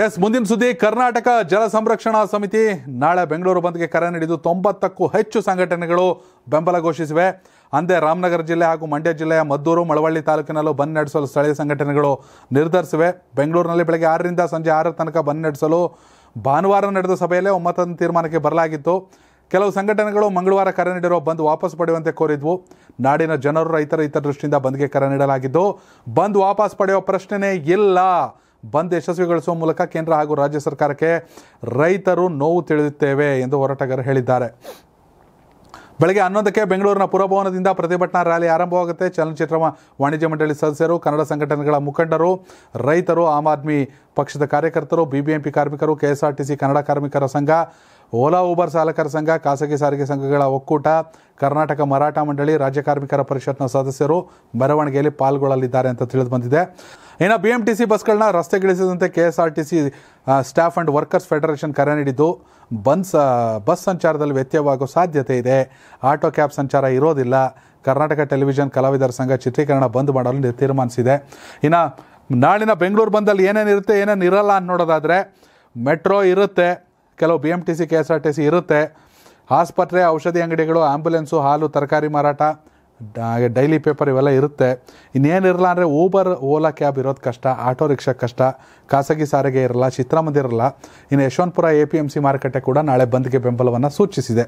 S ಮುಂದಿನ ಸುದ್ದಿ ಕರ್ನಾಟಕ ಜಲ ಸಂರಕ್ಷಣಾ ಸಮಿತಿ ನಾಳೆ ಬೆಂಗಳೂರು ಬಂದ್ಗೆ ಕರೆ ನೀಡಿದ್ದು ತೊಂಬತ್ತಕ್ಕೂ ಹೆಚ್ಚು ಸಂಘಟನೆಗಳು ಬೆಂಬಲ ಘೋಷಿಸಿವೆ ಅಂದೇ ರಾಮನಗರ ಜಿಲ್ಲೆ ಹಾಗೂ ಮಂಡ್ಯ ಜಿಲ್ಲೆಯ ಮದ್ದೂರು ಮಳವಳ್ಳಿ ತಾಲೂಕಿನಲ್ಲೂ ಬಂದ್ ನಡೆಸಲು ಸ್ಥಳೀಯ ಸಂಘಟನೆಗಳು ನಿರ್ಧರಿಸಿವೆ ಬೆಂಗಳೂರಿನಲ್ಲಿ ಬೆಳಗ್ಗೆ ಆರರಿಂದ ಸಂಜೆ ಆರರ ತನಕ ಬಂದ್ ನಡೆಸಲು ಭಾನುವಾರ ನಡೆದ ಸಭೆಯಲ್ಲೇ ಒಮ್ಮತದ ತೀರ್ಮಾನಕ್ಕೆ ಬರಲಾಗಿತ್ತು ಕೆಲವು ಸಂಘಟನೆಗಳು ಮಂಗಳವಾರ ಕರೆ ನೀಡಿರುವ ಬಂದ್ ವಾಪಸ್ ಪಡೆಯುವಂತೆ ಕೋರಿದ್ವು ನಾಡಿನ ಜನರು ರೈತರ ದೃಷ್ಟಿಯಿಂದ ಬಂದ್ಗೆ ಕರೆ ನೀಡಲಾಗಿದ್ದು ಬಂದ್ ವಾಪಸ್ ಪಡೆಯುವ ಪ್ರಶ್ನೆನೇ ಇಲ್ಲ ಬಂದ್ ಯಶಸ್ವಿಗೊಳಿಸುವ ಮೂಲಕ ಕೇಂದ್ರ ಹಾಗೂ ರಾಜ್ಯ ಸರ್ಕಾರಕ್ಕೆ ರೈತರು ನೋವು ತಿಳಿಯುತ್ತೇವೆ ಎಂದು ಹೋರಾಟಗಾರರು ಹೇಳಿದ್ದಾರೆ ಬೆಳಗ್ಗೆ ಹನ್ನೊಂದಕ್ಕೆ ಬೆಂಗಳೂರಿನ ಪುರಭವನದಿಂದ ಪ್ರತಿಭಟನಾ ರ್ಯಾಲಿ ಆರಂಭವಾಗುತ್ತೆ ಚಲನಚಿತ್ರ ವಾಣಿಜ್ಯ ಮಂಡಳಿ ಸದಸ್ಯರು ಕನ್ನಡ ಸಂಘಟನೆಗಳ ಮುಖಂಡರು ರೈತರು ಆಮ್ ಆದ್ಮಿ ಪಕ್ಷದ ಕಾರ್ಯಕರ್ತರು ಬಿಬಿಎಂಪಿ ಕಾರ್ಮಿಕರು ಕೆಎಸ್ಆರ್ಟಿಸಿ ಕನ್ನಡ ಕಾರ್ಮಿಕರ ಸಂಘ ಓಲಾ ಊಬರ್ ಸಾಲಕರ ಸಂಘ ಖಾಸಗಿ ಸಾರಿಗೆ ಸಂಘಗಳ ಒಕ್ಕೂಟ ಕರ್ನಾಟಕ ಮರಾಠ ಮಂಡಳಿ ರಾಜ್ಯ ಕಾರ್ಮಿಕರ ಪರಿಷತ್ನ ಸದಸ್ಯರು ಮೆರವಣಿಗೆಯಲ್ಲಿ ಪಾಲ್ಗೊಳ್ಳಲಿದ್ದಾರೆ ಅಂತ ತಿಳಿದು ಬಂದಿದೆ ಇನ್ನು ಬಿ ಎಂ ಟಿ ಸಿ ಬಸ್ಗಳನ್ನ ರಸ್ತೆಗಿಳಿಸಿದಂತೆ K S R T C staff and workers federation ಕರೆ ನೀಡಿದ್ದು ಬನ್ಸ್ ಬಸ್ ಸಂಚಾರದಲ್ಲಿ ವ್ಯತ್ಯವಾಗೋ ಸಾಧ್ಯತೆ ಇದೆ ಆಟೋ ಕ್ಯಾಬ್ ಸಂಚಾರ ಇರೋದಿಲ್ಲ ಕರ್ನಾಟಕ ಟೆಲಿವಿಷನ್ ಕಲಾವಿದರ ಸಂಘ ಚಿತ್ರೀಕರಣ ಬಂದ್ ಮಾಡಲು ತೀರ್ಮಾನಿಸಿದೆ ಇನ್ನು ನಾಳಿನ ಬೆಂಗಳೂರು ಬಂದಲ್ಲಿ ಏನೇನಿರುತ್ತೆ ಇರಲ್ಲ ಅನ್ನೋದಾದರೆ ಮೆಟ್ರೋ ಇರುತ್ತೆ ಕೆಲವು B M T C K S R T C ಇರುತ್ತೆ ಆಸ್ಪತ್ರೆ ಔಷಧಿ ಅಂಗಡಿಗಳು ಆ್ಯಂಬುಲೆನ್ಸು ಹಾಲು ತರಕಾರಿ ಮಾರಾಟ ಡೈಲಿ ಪೇಪರ್ ಇವೆಲ್ಲ ಇರುತ್ತೆ ಇನ್ನೇನಿರಲ್ಲ ಅಂದರೆ ಊಬರ್ ಓಲಾ ಕ್ಯಾಬ್ ಇರೋದು ಕಷ್ಟ ಆಟೋ ರಿಕ್ಷಾ ಕಷ್ಟ ಖಾಸಗಿ ಸಾರಿಗೆ ಇರಲ್ಲ ಚಿತ್ರಮಂದಿರಲ್ಲ ಇನ್ನು Yeshwantpur A P M C ಮಾರುಕಟ್ಟೆ ಕೂಡ ನಾಳೆ ಬಂದ್ಗೆ ಬೆಂಬಲವನ್ನು ಸೂಚಿಸಿದೆ